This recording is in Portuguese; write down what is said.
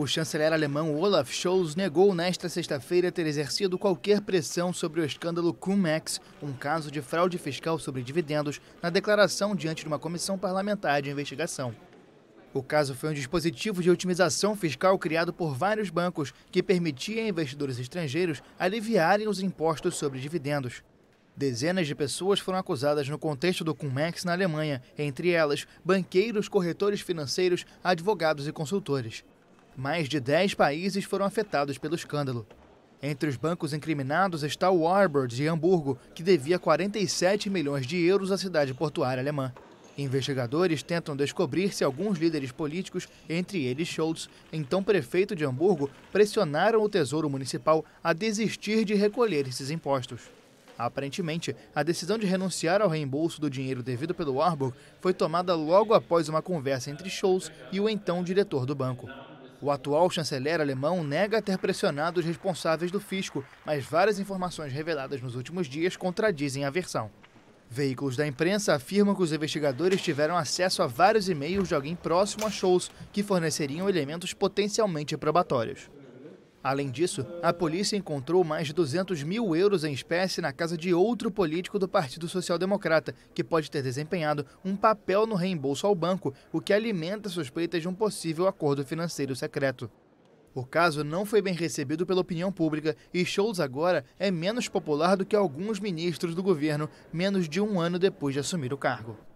O chanceler alemão Olaf Scholz negou nesta sexta-feira ter exercido qualquer pressão sobre o escândalo Cum-Ex, um caso de fraude fiscal sobre dividendos, na declaração diante de uma comissão parlamentar de investigação. O caso foi um dispositivo de otimização fiscal criado por vários bancos que permitia a investidores estrangeiros aliviarem os impostos sobre dividendos. Dezenas de pessoas foram acusadas no contexto do Cumex na Alemanha, entre elas banqueiros, corretores financeiros, advogados e consultores. Mais de 10 países foram afetados pelo escândalo. Entre os bancos incriminados está o Warburg de Hamburgo, que devia 47 milhões de euros à cidade portuária alemã. Investigadores tentam descobrir se alguns líderes políticos, entre eles Schultz, então prefeito de Hamburgo, pressionaram o Tesouro Municipal a desistir de recolher esses impostos. Aparentemente, a decisão de renunciar ao reembolso do dinheiro devido pelo Warburg foi tomada logo após uma conversa entre Schultz e o então diretor do banco. O atual chanceler alemão nega ter pressionado os responsáveis do fisco, mas várias informações reveladas nos últimos dias contradizem a versão. Veículos da imprensa afirmam que os investigadores tiveram acesso a vários e-mails de alguém próximo a Scholz que forneceriam elementos potencialmente probatórios. Além disso, a polícia encontrou mais de 200 mil euros em espécie na casa de outro político do Partido Social Democrata, que pode ter desempenhado um papel no reembolso ao banco, o que alimenta suspeitas de um possível acordo financeiro secreto. O caso não foi bem recebido pela opinião pública e Scholz agora é menos popular do que alguns ministros do governo, menos de um ano depois de assumir o cargo.